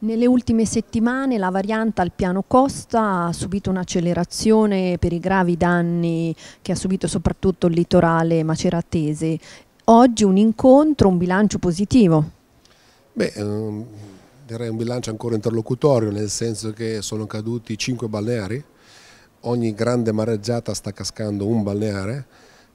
Nelle ultime settimane la variante al piano costa ha subito un'accelerazione per i gravi danni che ha subito soprattutto il litorale maceratese. Oggi un incontro, un bilancio positivo? Beh, ehm, direi un bilancio ancora interlocutorio, nel senso che sono caduti cinque balneari, ogni grande mareggiata sta cascando un balneare,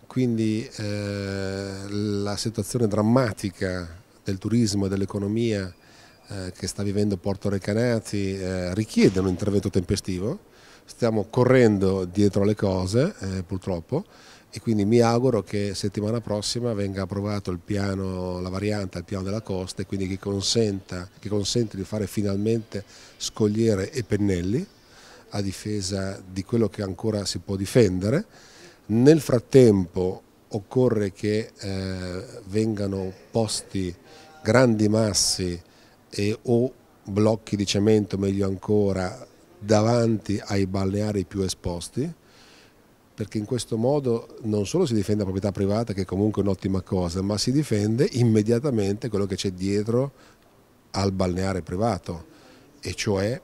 quindi eh, la situazione drammatica del turismo e dell'economia è eh, che sta vivendo Porto Recanati eh, richiede un intervento tempestivo, stiamo correndo dietro le cose eh, purtroppo e quindi mi auguro che settimana prossima venga approvato il piano, la variante al piano della costa e quindi che, consenta, che consente di fare finalmente scogliere e pennelli a difesa di quello che ancora si può difendere. Nel frattempo occorre che eh, vengano posti grandi massi e, o blocchi di cemento, meglio ancora, davanti ai balneari più esposti, perché in questo modo non solo si difende la proprietà privata, che è comunque un'ottima cosa, ma si difende immediatamente quello che c'è dietro al balneare privato, e cioè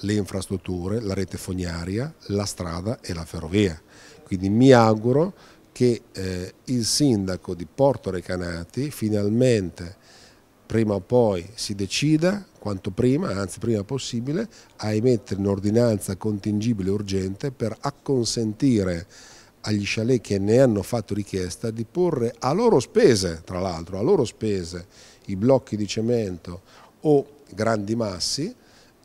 le infrastrutture, la rete fognaria, la strada e la ferrovia. Quindi mi auguro che eh, il sindaco di Porto Recanati finalmente prima o poi si decida, quanto prima, anzi prima possibile, a emettere un'ordinanza contingibile urgente per acconsentire agli chalet che ne hanno fatto richiesta di porre a loro spese, tra l'altro, a loro spese i blocchi di cemento o grandi massi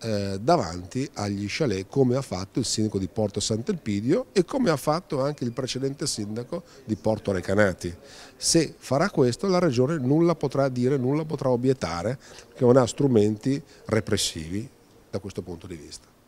eh, davanti agli chalet come ha fatto il sindaco di Porto Sant'Elpidio e come ha fatto anche il precedente sindaco di Porto Recanati. Se farà questo la Regione nulla potrà dire, nulla potrà obiettare, che non ha strumenti repressivi da questo punto di vista.